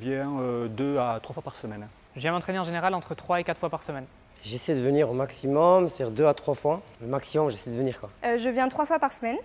je viens euh, deux à trois fois par semaine. Je viens m'entraîner en général entre trois et quatre fois par semaine. J'essaie de venir au maximum, c'est-à-dire deux à trois fois. Le maximum, j'essaie de venir. Quoi. Euh, je viens trois fois par semaine.